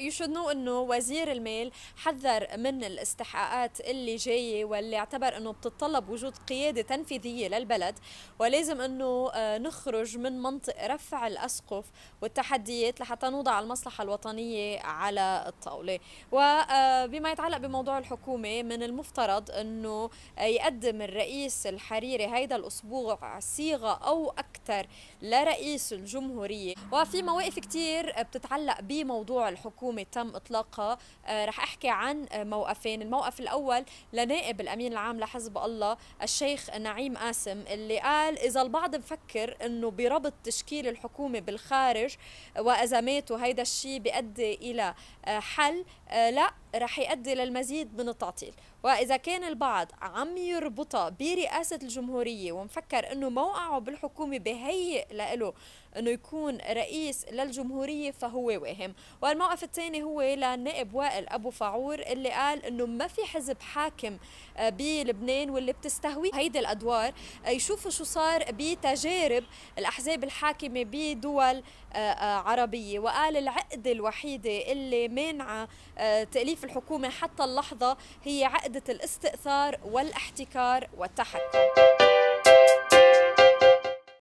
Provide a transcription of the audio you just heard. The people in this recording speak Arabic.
يشنوا انه وزير المال حذر من الاستحقاقات اللي جايه واللي اعتبر انه بتتطلب وجود قياده تنفيذيه للبلد ولازم انه آه، نخرج من منطق رفع الاسقف والتحديات لحتى نوضع المصلحه الوطنيه على الطاوله وبما آه، يتعلق بموضوع الحكومه من المفترض انه آه، يقدم الرئيس الحريري هيدا الاسبوع صيغه او اكثر لرئيس الجمهوريه وفي مواقف كثير بتتعلق بموضوع الحكومه الحكومه تم اطلاقها آه، رح احكي عن موقفين الموقف الاول لنائب الامين العام لحزب الله الشيخ نعيم قاسم اللي قال اذا البعض مفكر انه بربط تشكيل الحكومه بالخارج وازماته هيدا الشيء بيؤدي الى آه، حل آه، لا رح يؤدي للمزيد من التعطيل وإذا كان البعض عم يربطها برئاسة الجمهورية ومفكر أنه موقعه بالحكومة بهيئ لإله أنه يكون رئيس للجمهورية فهو واهم والموقف الثاني هو للنائب وائل أبو فعور اللي قال أنه ما في حزب حاكم آه، بلبنان واللي بتستهوي هيدي الأدوار آه، يشوفوا شو صار بتجارب الأحزاب الحاكمة بدول آه، عربية وقال العقدة الوحيدة اللي مانعة تأليف الحكومة حتى اللحظة هي عقدة الاستئثار والاحتكار والتحكم